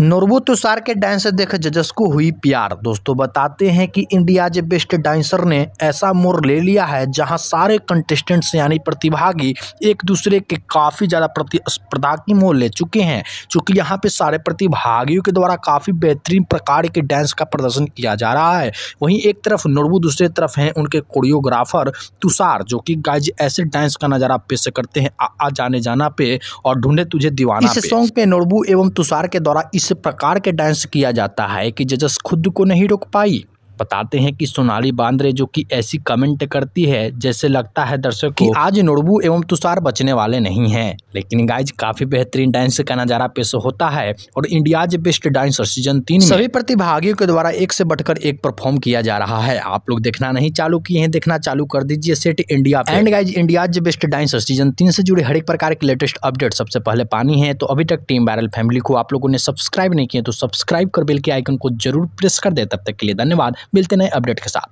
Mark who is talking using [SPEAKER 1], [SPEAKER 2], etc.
[SPEAKER 1] नोरबू तुषार के डांस देख जजस को हुई प्यार दोस्तों बताते हैं कि इंडियाज बेस्ट डांसर ने ऐसा मोर ले लिया है जहां सारे कंटेस्टेंट्स यानी प्रतिभागी एक दूसरे के काफ़ी ज़्यादा प्रतिस्पर्धा की मोल ले चुके हैं चूँकि यहां पे सारे प्रतिभागियों के द्वारा काफ़ी बेहतरीन प्रकार के डांस का प्रदर्शन किया जा रहा है वहीं एक तरफ नोरबू दूसरे तरफ हैं उनके कोरियोग्राफर तुषार जो कि गाइज ऐसे डांस का नज़ारा पेश करते हैं आ, जाने जाना पे और ढूंढे तुझे दीवाना इस सॉन्ग पे नोरबू एवं तुषार के द्वारा इस इस प्रकार के डांस किया जाता है कि जजस खुद को नहीं रोक पाई बताते हैं कि सोनाली बांद्रे जो कि ऐसी कमेंट करती है जैसे लगता है दर्शक कि आज नोरबू एवं तुषार बचने वाले नहीं हैं लेकिन गाइज काफी बेहतरीन डांस का नजारा पेश होता है और इंडियाज बेस्ट डांसर सीजन तीन सभी प्रतिभागियों के द्वारा एक से बढ़कर एक परफॉर्म किया जा रहा है आप लोग देखना नहीं चालू किए हैं देखना चालू कर दीजिए set India and guys India's best dance season तीन से जुड़े हर एक प्रकार के लेटेस्ट अपडेट सबसे पहले पानी है तो अभी तक टीम वायरल फैमिली को आप लोगों ने सब्सक्राइब नहीं किया तो सब्सक्राइब कर बिल के आइकन को जरूर प्रेस कर दे तब तक के लिए धन्यवाद मिलते नए अपडेट के साथ